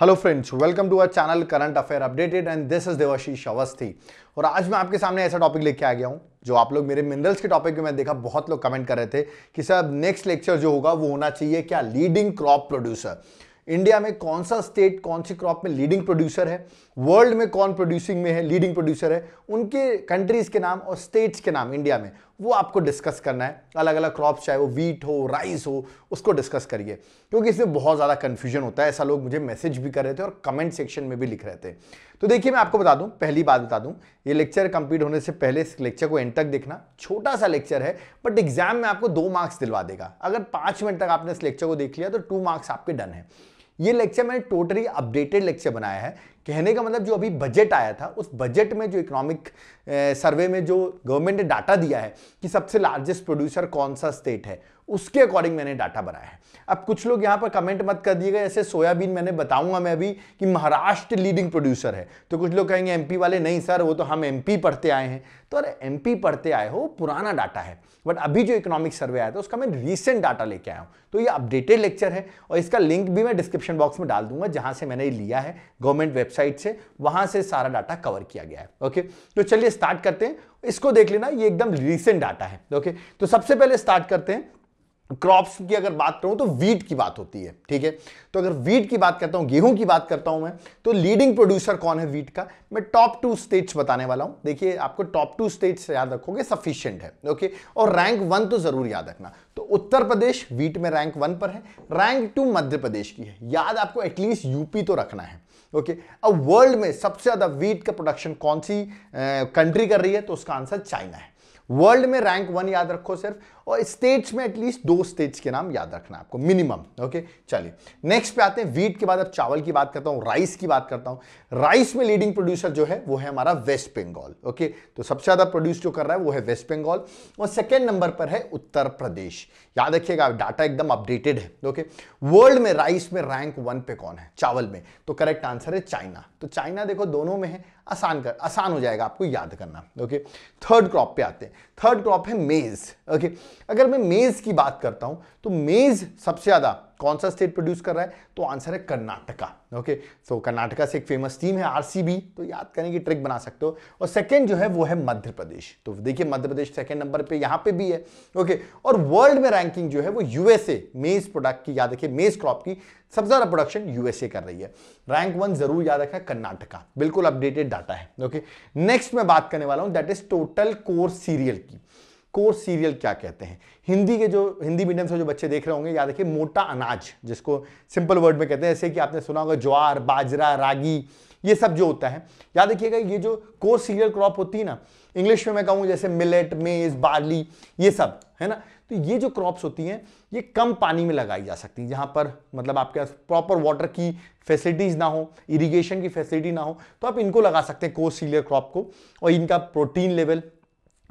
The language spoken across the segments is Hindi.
hello friends welcome to our channel current affair updated and this is Devashish Awasthi और आज मैं आपके सामने ऐसा टॉपिक लेके आ गया हूँ जो आप लोग मेरे मिनरल्स के टॉपिक में देखा बहुत लोग कमेंट कर रहे थे कि सर नेक्स्ट लेक्चर जो होगा वो होना चाहिए क्या लीडिंग क्रॉप प्रोड्यूसर इंडिया में कौन सा स्टेट कौन सी क्रॉप में लीडिंग प्रोड्यूसर है वर्ल्ड में कौन प्रोड्यूसिंग में है लीडिंग प्रोड्यूसर है उनके कंट्रीज के नाम और स्टेट्स के नाम इंडिया में वो आपको डिस्कस करना है अलग अलग क्रॉप्स चाहे वो वीट हो राइस हो उसको डिस्कस करिए क्योंकि इसमें बहुत ज़्यादा कन्फ्यूजन होता है ऐसा लोग मुझे मैसेज भी कर रहे थे और कमेंट सेक्शन में भी लिख रहे थे तो देखिए मैं आपको बता दूं पहली बात बता दूं ये लेक्चर कंप्लीट होने से पहले इस लेक्चर को एंड तक देखना छोटा सा लेक्चर है बट एग्जाम में आपको दो मार्क्स दिलवा देगा अगर पाँच मिनट तक आपने इस लेक्चर को देख लिया तो टू मार्क्स आपके डन है ये लेक्चर मैंने टोटली अपडेटेड लेक्चर बनाया है कहने का मतलब जो अभी बजट आया था उस बजट में जो इकोनॉमिक सर्वे में जो गवर्नमेंट ने डाटा दिया है कि सबसे लार्जेस्ट प्रोड्यूसर कौन सा स्टेट है उसके अकॉर्डिंग मैंने डाटा बनाया है अब कुछ लोग यहां पर कमेंट मत कर दिएगा जैसे सोयाबीन मैंने बताऊंगा मैं अभी कि महाराष्ट्र लीडिंग प्रोड्यूसर है तो कुछ लोग कहेंगे एमपी वाले नहीं सर वो तो हम एमपी पढ़ते आए हैं तो अरे एमपी पढ़ते आए हो पुराना डाटा है बट अभी जो इकोनॉमिक सर्वे आया था उसका मैं रिसेंट डाटा लेके आया हूँ तो ये अपडेटेड लेक्चर है और इसका लिंक भी मैं डिस्क्रिप्शन बॉक्स में डाल दूंगा जहां से मैंने लिया है गवर्नमेंट वेबसाइट से वहां से सारा डाटा कवर किया गया है ओके तो चलिए स्टार्ट करते हैं इसको देख लेना ये एकदम रिसेंट डाटा है ओके तो सबसे पहले स्टार्ट करते हैं क्रॉप्स की अगर बात करूं तो वीट की बात होती है ठीक है तो अगर वीट की बात करता हूं गेहूं की बात करता हूं मैं तो लीडिंग प्रोड्यूसर कौन है वीट का मैं टॉप टू स्टेट्स बताने वाला हूं देखिए आपको टॉप टू स्टेट्स याद रखोगे सफिशियंट है ओके और रैंक वन तो जरूर याद रखना तो उत्तर प्रदेश वीट में रैंक वन पर है रैंक टू मध्य प्रदेश की है याद आपको एटलीस्ट यूपी तो रखना है ओके अब वर्ल्ड में सबसे ज़्यादा वीट का प्रोडक्शन कौन सी कंट्री कर रही है तो उसका आंसर चाइना है वर्ल्ड में रैंक वन याद रखो सिर्फ और स्टेट्स में एटलीस्ट दो स्टेट्स के नाम याद रखना आपको मिनिमम ओके चलिए नेक्स्ट पे आते हैं वीट के बाद अब चावल की बात करता हूँ राइस की बात करता हूँ राइस में लीडिंग प्रोड्यूसर जो है वो है हमारा वेस्ट बंगाल ओके तो सबसे ज़्यादा प्रोड्यूस जो कर रहा है वो है वेस्ट बंगाल और सेकेंड नंबर पर है उत्तर प्रदेश याद रखिएगा डाटा एकदम अपडेटेड है ओके वर्ल्ड में राइस में रैंक वन पे कौन है चावल में तो करेक्ट आंसर है चाइना तो चाइना देखो दोनों में है आसान कर आसान हो जाएगा आपको याद करना ओके थर्ड क्रॉप पे आते हैं थर्ड क्रॉप है मेज ओके अगर मैं मेज़ की बात करता हूं तो मेज़ सबसे ज़्यादा कौन सा स्टेट प्रोड्यूस कर रहा है तो आंसर है कर्नाटका ओके सो कर्नाटका से एक फेमस टीम है आरसीबी तो याद करने की ट्रिक बना सकते हो और सेकंड जो है वो है मध्य प्रदेश तो देखिए मध्य प्रदेश सेकंड नंबर पे यहां पे भी है ओके और वर्ल्ड में रैंकिंग जो है वो यूएसए मेज प्रोडक्ट की याद रखिए मेज क्रॉप की सबसे ज़्यादा प्रोडक्शन यूएसए कर रही है रैंक वन जरूर याद रखना कर्नाटका बिल्कुल अपडेटेड डाटा है ओके नेक्स्ट मैं बात करने वाला हूं that is total coarse cereal की कोर्स सीरियल क्या कहते हैं हिंदी के जो हिंदी मीडियम से जो बच्चे देख रहे होंगे याद रखिए मोटा अनाज जिसको सिंपल वर्ड में कहते हैं जैसे कि आपने सुना होगा ज्वार बाजरा रागी ये सब जो होता है याद रखिएगा ये जो कोर्स सीरियल क्रॉप होती है ना इंग्लिश में मैं कहूँगा जैसे मिलेट मेज बार्ली ये सब है ना तो ये जो क्रॉप्स होती हैं ये कम पानी में लगाई जा सकती हैं जहाँ पर मतलब आपके पास प्रॉपर वाटर की फैसिलिटीज़ ना हो इरिगेशन की फैसिलिटी ना हो तो आप इनको लगा सकते हैं कोर्स सीरियल क्रॉप को और इनका प्रोटीन लेवल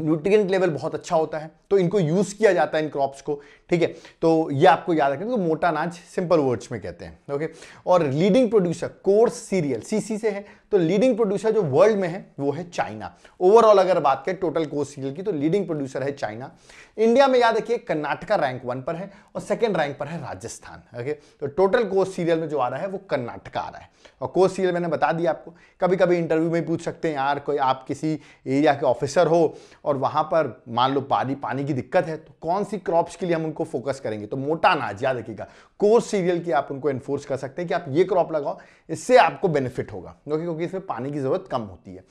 न्यूट्रिएंट लेवल बहुत अच्छा होता है तो इनको यूज़ किया जाता है इन क्रॉप्स को ठीक है तो ये आपको याद रखें तो मोटा अनाज सिंपल वर्ड्स में कहते हैं ओके और लीडिंग प्रोड्यूसर कोर्स सीरियल सीसी से है तो लीडिंग प्रोड्यूसर जो वर्ल्ड में है वो है चाइना ओवरऑल अगर बात करें टोटल कोर्स सीरियल की तो लीडिंग प्रोड्यूसर है चाइना इंडिया में याद रखिए कर्नाटका रैंक वन पर है और सेकेंड रैंक पर है राजस्थान ओके तो टोटल कोर्स सीरियल में जो आ रहा है वो कर्नाटका आ रहा है और कोर्स सीरियल मैंने बता दिया आपको कभी कभी इंटरव्यू में पूछ सकते हैं यार कोई आप किसी एरिया के ऑफिसर हो और वहाँ पर मान लो पानी पानी पानी की दिक्कत है तो कौन सी क्रॉप्स के लिए हम उनको फोकस करेंगे तो मोटा अनाज याद रखिएगा कोर सीरियल की आप उनको एनफोर्स कर सकते हैं कि आप ये क्रॉप लगाओ इससे आपको बेनिफिट होगा ओके क्योंकि इसमें पानी की जरूरत कम होती है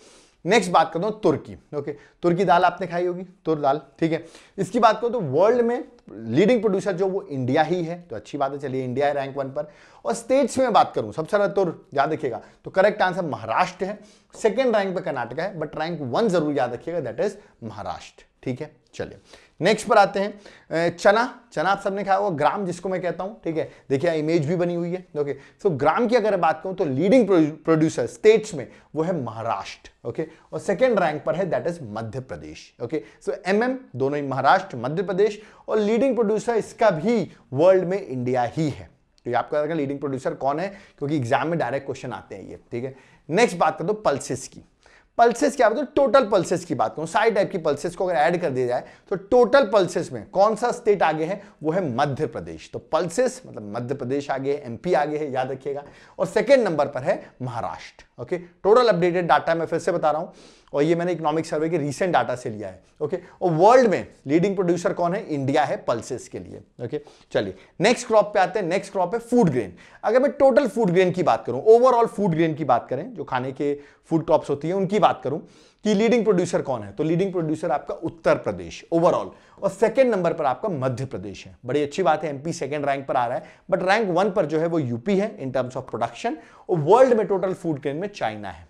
नेक्स्ट बात करता हूँ तुर्की ओके तुर्की दाल आपने खाई होगी तुर दाल ठीक है इसकी बात करो तो वर्ल्ड में लीडिंग प्रोड्यूसर जो वो इंडिया ही है तो अच्छी बात है चलिए इंडिया है रैंक वन पर और स्टेट्स में बात करूं सबसे ज़्यादा तुर याद रखिएगा तो करेक्ट आंसर महाराष्ट्र है सेकेंड रैंक पर कर्नाटका है बट रैंक वन जरूर याद रखिएगा दैट इज महाराष्ट्र ठीक है चलिए नेक्स्ट पर आते हैं चना चना आप सबने खाया वो ग्राम जिसको मैं कहता हूं ठीक है देखिए इमेज भी बनी हुई है ओके सो ग्राम की अगर बात करूं तो लीडिंग प्रोड्यूसर स्टेट्स में वो है महाराष्ट्र ओके और सेकेंड रैंक पर है that is Madhya Pradesh okay so um um दोनों ही महाराष्ट्र मध्य प्रदेश और लीडिंग प्रोड्यूसर इसका भी वर्ल्ड में इंडिया ही है तो ये आपको लीडिंग प्रोड्यूसर कौन है क्योंकि एग्जाम में डायरेक्ट क्वेश्चन आते हैं ये ठीक है नेक्स्ट बात कर दो पल्सिस की पल्सेस क्या बताओ टोटल पल्सेस की बात करूँ सारी टाइप की पल्सेस को अगर ऐड कर दिया जाए तो टोटल पल्सेस में कौन सा स्टेट आगे है वो है मध्य प्रदेश तो पल्सेस मतलब मध्य प्रदेश आगे है एमपी आगे है याद रखिएगा और सेकेंड नंबर पर है Maharashtra okay total updated data मैं फिर से बता रहा हूँ और ये मैंने इकोनॉमिक सर्वे के रिसेंट डाटा से लिया है ओके और वर्ल्ड में लीडिंग प्रोड्यूसर कौन है इंडिया है पल्सेस के लिए ओके चलिए नेक्स्ट क्रॉप पे आते हैं नेक्स्ट क्रॉप है फूड ग्रेन अगर मैं टोटल फूड ग्रेन की बात करूं ओवरऑल फूड ग्रेन की बात करें जो खाने के फूड क्रॉप्स होती है उनकी बात करूं कि लीडिंग प्रोड्यूसर कौन है तो लीडिंग प्रोड्यूसर आपका उत्तर प्रदेश ओवरऑल और सेकंड नंबर पर आपका मध्य प्रदेश है बड़ी अच्छी बात है एमपी सेकंड रैंक पर आ रहा है बट रैंक वन पर जो है वो यूपी है इन टर्म्स ऑफ प्रोडक्शन और वर्ल्ड में टोटल फूड ग्रेन में चाइना है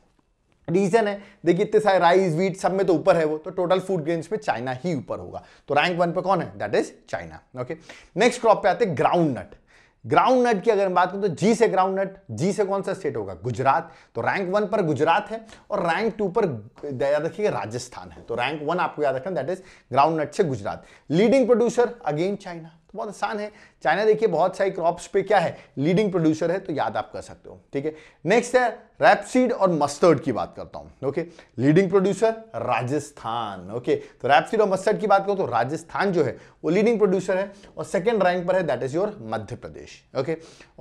रीजन है देखिए इतने सारे राइस वीट सब में तो ऊपर है वो तो टोटल फूड ग्रेन्स में चाइना ही ऊपर होगा तो रैंक वन पे कौन है that is China okay next crop पे आते हैं ग्राउंड नट ग्राउंड नट की अगर हम बात करें तो जी से ग्राउंड नट जी से कौन सा स्टेट होगा गुजरात तो रैंक वन पर गुजरात है और रैंक टू पर याद रखिएगा राजस्थान है तो रैंक वन आपको याद रखना दैट इज ग्राउंड नट से Gujarat leading producer again China तो बहुत आसान है चाइना देखिए बहुत सारी क्रॉप्स पे क्या है लीडिंग प्रोड्यूसर है तो याद आप कर सकते हो ठीक है नेक्स्ट है रैपसीड और मस्टर्ड की बात करता हूं okay leading producer Rajasthan okay तो रैपसीड और मस्टर्ड की बात करूं तो राजस्थान जो है वो लीडिंग प्रोड्यूसर है और सेकेंड रैंक पर है that is your Madhya Pradesh okay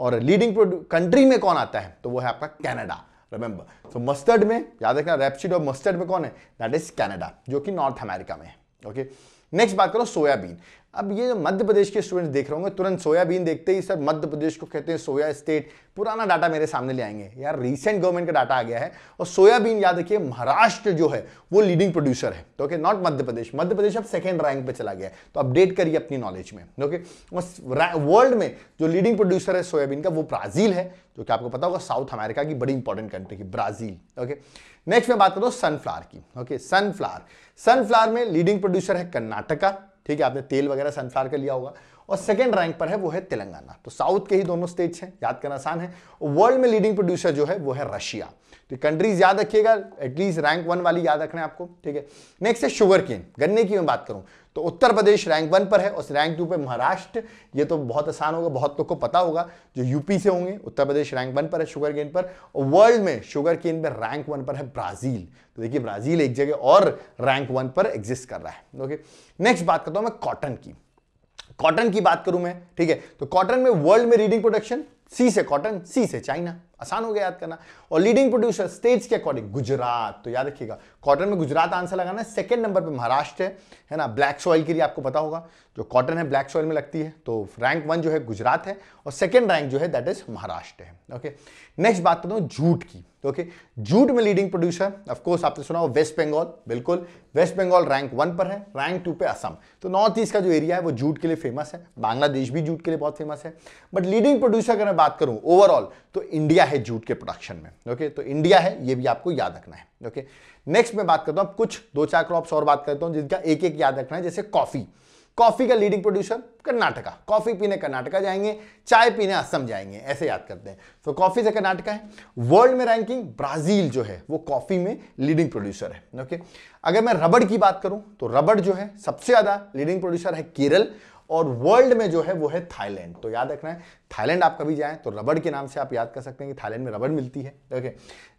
और लीडिंग कंट्री में कौन आता है तो वो है आपका कैनेडा रिमेंबर तो मस्टर्ड में याद रखना रैपसीड और मस्टर्ड में कौन है दैट इज कैनेडा जो कि नॉर्थ अमेरिका में है ओके नेक्स्ट बात करो सोयाबीन अब ये जो मध्य प्रदेश के स्टूडेंट्स देख रहे होंगे तुरंत सोयाबीन देखते ही सर मध्य प्रदेश को कहते हैं सोया स्टेट पुराना डाटा मेरे सामने ले आएंगे यार रीसेंट गवर्नमेंट का डाटा आ गया है और सोयाबीन याद रखिए महाराष्ट्र जो है वो लीडिंग प्रोड्यूसर है तो ओके नॉट मध्य प्रदेश मध्य प्रदेश अब सेकेंड रैंक पर चला गया है तो अपडेट करिए अपनी नॉलेज में ओके वर्ल्ड में जो लीडिंग प्रोड्यूसर है सोयाबीन का वो ब्राजील है जो कि आपको पता होगा साउथ अमेरिका की बड़ी इंपॉर्टेंट कंट्री है ब्राजील ओके नेक्स्ट में बात करूँ सनफ्लावर की ओके सनफ्लावर सनफ्लावर में लीडिंग प्रोड्यूसर है कर्नाटका ठीक है आपने तेल वगैरह संसार का लिया होगा और सेकेंड रैंक पर है वो है तेलंगाना तो साउथ के ही दोनों स्टेट्स हैं याद करना आसान है वर्ल्ड में लीडिंग प्रोड्यूसर जो है वो है रशिया तो कंट्रीज याद रखिएगा एटलीस्ट रैंक वन वाली याद रखना है आपको ठीक है नेक्स्ट है शुगर केन गन्ने की मैं बात करूं तो उत्तर प्रदेश रैंक वन पर है उस रैंक टू पर महाराष्ट्र ये तो बहुत आसान होगा बहुत लोग को पता होगा जो यूपी से होंगे उत्तर प्रदेश रैंक वन पर है शुगर केन पर और वर्ल्ड में शुगर केन पर रैंक वन पर है ब्राजील तो देखिए ब्राजील एक जगह और रैंक वन पर एग्जिस्ट कर रहा है ओके नेक्स्ट बात करता हूँ मैं कॉटन की कॉटन की बात करूं मैं ठीक है तो कॉटन में वर्ल्ड में रीडिंग प्रोडक्शन सी से कॉटन सी से चाइना आसान हो गया याद करना और लीडिंग प्रोड्यूसर स्टेट्स के अकॉर्डिंग गुजरात तो याद रखिएगा कॉटन में गुजरात आंसर लगाना है सेकेंड नंबर पे महाराष्ट्र है है ना ब्लैक सॉइल के लिए आपको पता होगा जो कॉटन है ब्लैक सॉइल में लगती है तो रैंक वन जो है गुजरात है और सेकेंड रैंक जो है दैट इज महाराष्ट्र है ओके नेक्स्ट बात करता हूँ जूट की ओके जूट में लीडिंग प्रोड्यूसर ऑफकोर्स आपने सुना हो वेस्ट बंगाल बिल्कुल वेस्ट बंगाल रैंक वन पर है रैंक टू पे असम तो नॉर्थ ईस्ट का जो एरिया है वो जूट के लिए फेमस है बांग्लादेश भी जूट के लिए बहुत फेमस है बट लीडिंग प्रोड्यूसर अगर मैं बात करूँ ओवरऑल तो इंडिया है जूट के प्रोडक्शन में ओके तो इंडिया है ये भी आपको याद रखना है ओके नेक्स्ट मैं बात करता हूँ कुछ दो चार क्रॉप्स और बात करता हूँ जिनका एक एक याद रखना है जैसे कॉफ़ी कॉफ़ी का लीडिंग प्रोड्यूसर कर्नाटका कॉफ़ी पीने कर्नाटका जाएंगे चाय पीने असम जाएंगे ऐसे याद करते हैं तो कॉफ़ी से कर्नाटका है वर्ल्ड में रैंकिंग ब्राज़ील जो है वो कॉफ़ी में लीडिंग प्रोड्यूसर है ओके अगर मैं रबड़ की बात करूं तो रबड़ जो है सबसे ज़्यादा लीडिंग प्रोड्यूसर है केरल और वर्ल्ड में जो है वो है थाईलैंड तो याद रखना है थाईलैंड आप कभी जाएं तो रबड़ के नाम से आप याद कर सकते हैं कि थाईलैंड में रबड़ मिलती है ओके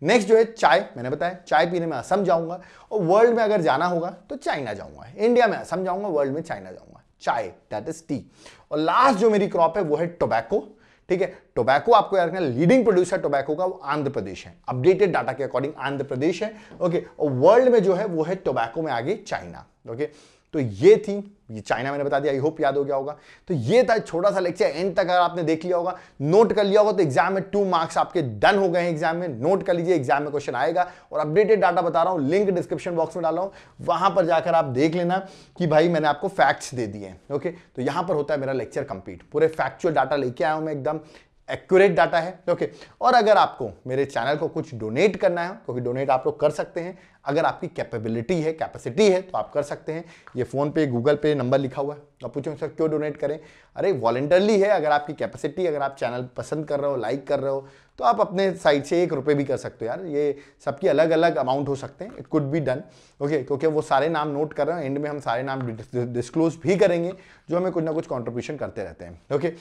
नेक्स्ट जो है चाय मैंने बताया चाय पीने में असम जाऊंगा और वर्ल्ड में अगर जाना होगा तो चाइना जाऊंगा इंडिया में असम जाऊंगा वर्ल्ड में चाइना जाऊंगा चाय दैट इज टी और लास्ट जो मेरी क्रॉप है वो है टोबैको ठीक है टोबैको आपको याद रखना लीडिंग प्रोड्यूसर टोबैको का वो आंध्र प्रदेश है अपडेटेड डाटा के अकॉर्डिंग आंध्र प्रदेश है ओके और वर्ल्ड में जो है वो है टोबैको में आगे चाइना ओके तो ये थी ये चाइना मैंने बता दिया आई होप याद हो गया होगा तो ये था छोटा सा लेक्चर एंड तक अगर आपने देख लिया होगा नोट कर लिया होगा तो एग्जाम में टू मार्क्स आपके डन हो गए हैं एग्जाम में नोट कर लीजिए एग्जाम में क्वेश्चन आएगा और अपडेटेड डाटा बता रहा हूँ लिंक डिस्क्रिप्शन बॉक्स में डाला हूँ वहां पर जाकर आप देख लेना कि भाई मैंने आपको फैक्ट्स दे दिए ओके तो यहाँ पर होता है मेरा लेक्चर कंप्लीट पूरे फैक्चुअल डाटा लेके आया हूँ मैं एकदम एक्यूरेट डाटा है ओके और अगर आपको मेरे चैनल को कुछ डोनेट करना है क्योंकि डोनेट आप लोग कर सकते हैं अगर आपकी कैपेबिलिटी है कैपेसिटी है तो आप कर सकते हैं ये फ़ोन पे गूगल पे नंबर लिखा हुआ है तो आप पूछेंगे सर क्यों डोनेट करें अरे वॉलेंटरली है अगर आपकी कैपेसिटी अगर आप चैनल पसंद कर रहे हो लाइक कर रहे हो तो आप अपने साइड से एक रुपये भी कर सकते हो यार ये सबकी अलग अलग अमाउंट हो सकते हैं it could be done okay क्योंकि वो सारे नाम नोट कर रहे हैं एंड में हम सारे नाम डिस्क्लोज भी करेंगे जो हमें कुछ ना कुछ कॉन्ट्रीब्यूशन करते रहते हैं ओके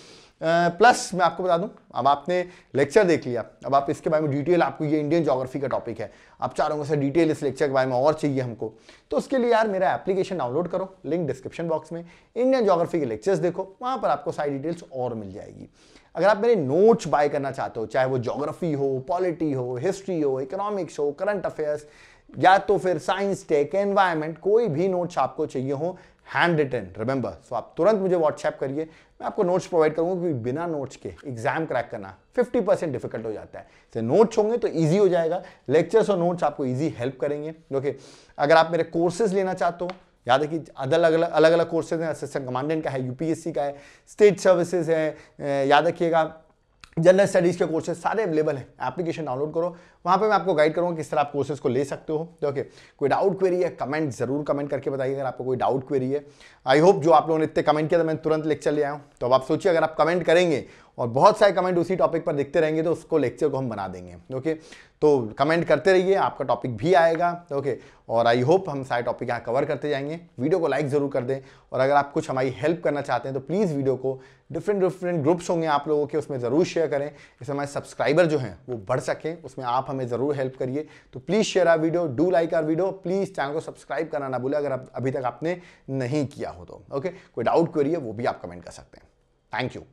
प्लस मैं आपको बता दूं अब आपने लेक्चर देख लिया अब आप इसके बारे में डिटेल आपको ये इंडियन जोग्राफी का टॉपिक है आप चाह रहे डिटेल इस लेक्चर के बारे में और चाहिए हमको तो उसके लिए यार मेरा एप्लीकेशन डाउनलोड करो लिंक डिस्क्रिप्शन बॉक्स में इंडियन जोग्राफी के लेक्चर्स देखो वहाँ पर आपको सारी डिटेल्स और मिल जाएगी अगर आप मेरे नोट्स बाय करना चाहते हो चाहे वो जोग्राफी हो पॉलिटी हो हिस्ट्री हो इकोनॉमिक्स हो करंट अफेयर्स या तो फिर साइंस टेक एनवायरमेंट कोई भी नोट्स आपको चाहिए हो हैंड रिटन रिमेंबर सो आप तुरंत मुझे व्हाट्सएप करिए मैं आपको नोट्स प्रोवाइड करूंगा क्योंकि बिना नोट्स के एग्जाम क्रैक करना 50 परसेंट डिफिकल्ट हो जाता है तो नोट्स होंगे तो ईजी हो जाएगा लेक्चर्स और नोट्स आपको ईजी हेल्प करेंगे ओके अगर आप मेरे कोर्सेज लेना चाहते हो याद है कि अलग अलग अलग अलग कोर्सेज हैं असिस्टेंट कमांडेंट का है यूपीएससी का है स्टेट सर्विसेज है याद रखिएगा जनरल स्टडीज़ के कोर्सेज सारे अवेलेबल हैं एप्लीकेशन डाउनलोड करो वहाँ पे मैं आपको गाइड करूँगा किस तरह आप कोर्सेज को ले सकते हो तो ओके कोई डाउट क्वेरी है कमेंट जरूर कमेंट करके बताइए अगर आपको कोई डाउट क्वेरी है आई होप जो आप लोगों ने इतने कमेंट किया था मैंने तुरंत लेक्चर ले आया हूँ तो अब आप सोचिए अगर आप कमेंट करेंगे और बहुत सारे कमेंट उसी टॉपिक पर दिखते रहेंगे तो उसको लेक्चर को हम बना देंगे ओके तो कमेंट करते रहिए आपका टॉपिक भी आएगा ओके और आई होप हम सारे टॉपिक यहाँ कवर करते जाएंगे वीडियो को लाइक ज़रूर कर दें और अगर आप कुछ हमारी हेल्प करना चाहते हैं तो प्लीज़ वीडियो को डिफरेंट डिफरेंट ग्रुप्स होंगे आप लोगों के उसमें ज़रूर शेयर करें इससे हमारे सब्सक्राइबर जो हैं वो बढ़ सकें उसमें आप हमें ज़रूर हेल्प करिए तो please share our video do like our video please channel को सब्सक्राइब करना ना भूलें अगर आप अभी तक आपने नहीं किया हो तो ओके कोई डाउट क्वेरी है वो भी आप कमेंट कर सकते हैं थैंक यू